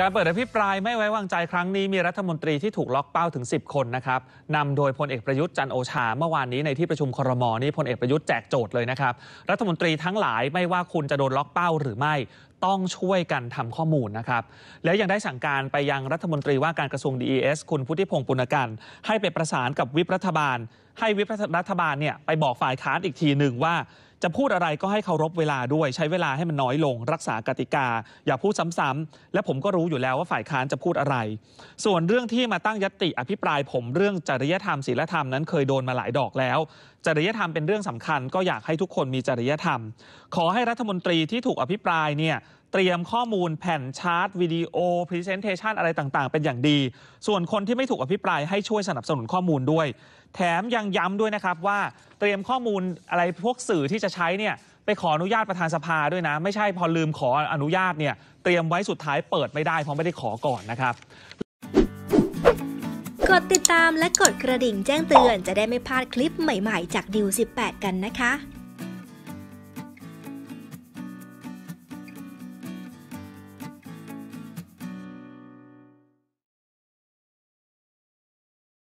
การเปิดอภิปรายไม่ไว้วางใจครั้งนี้มีรัฐมนตรีที่ถูกล็อกเป้าถึง 10 คนนะครับนำโดยพลเอกประยุทธ์จันโอชาเมื่อวานนี้ในที่ประชุมครม นี่พลเอกประยุทธ์แจกโจทย์เลยนะครับ รัฐมนตรีทั้งหลายไม่ว่าคุณจะโดนล็อกเป้าหรือไม่ต้องช่วยกันทำข้อมูลนะครับ แล้วยังได้สั่งการไปยังรัฐมนตรีว่าการกระทรวง DES คุณพุทธิพงศ์ปุณกันให้ไปประสานกับวิปรัฐบาล ให้วิปรัฐบาลเนี่ยไปบอกฝ่ายค้านอีกทีหนึ่งว่าจะพูดอะไรก็ให้เคารพเวลาด้วยใช้เวลาให้มันน้อยลง รักษากติกา อย่าพูดซ้ำๆ และผมก็รู้อยู่แล้วว่าฝ่ายค้านจะพูดอะไร ส่วนเรื่องที่มาตั้งยติอภิปรายผม เรื่องจริยธรรมศีลธรรมนั้นเคยโดนมาหลายดอกแล้ว จริยธรรมเป็นเรื่องสำคัญ ก็อยากให้ทุกคนมีจริยธรรม ขอให้รัฐมนตรีที่ถูกอภิปรายเนี่ยเตรียมข้อมูล แผ่นชาร์ตวิดีโอพรีเซนเทชันอะไรต่างๆ เป็นอย่างดี ส่วนคนที่ไม่ถูกอภิปรายให้ช่วยสนับสนุนข้อมูลด้วย แถมยังย้ำด้วยนะครับว่าเตรียมข้อมูลอะไรพวกสื่อที่จะใช้เนี่ยไปขออนุญาตประธานสภาด้วยนะ ไม่ใช่พอลืมขออนุญาตเนี่ยเตรียมไว้สุดท้ายเปิดไม่ได้เพราะไม่ได้ขอก่อนนะครับ กดติดตามและกดกระดิ่งแจ้งเตือน จะได้ไม่พลาดคลิปใหม่ ๆ จากดิว18 กันนะคะ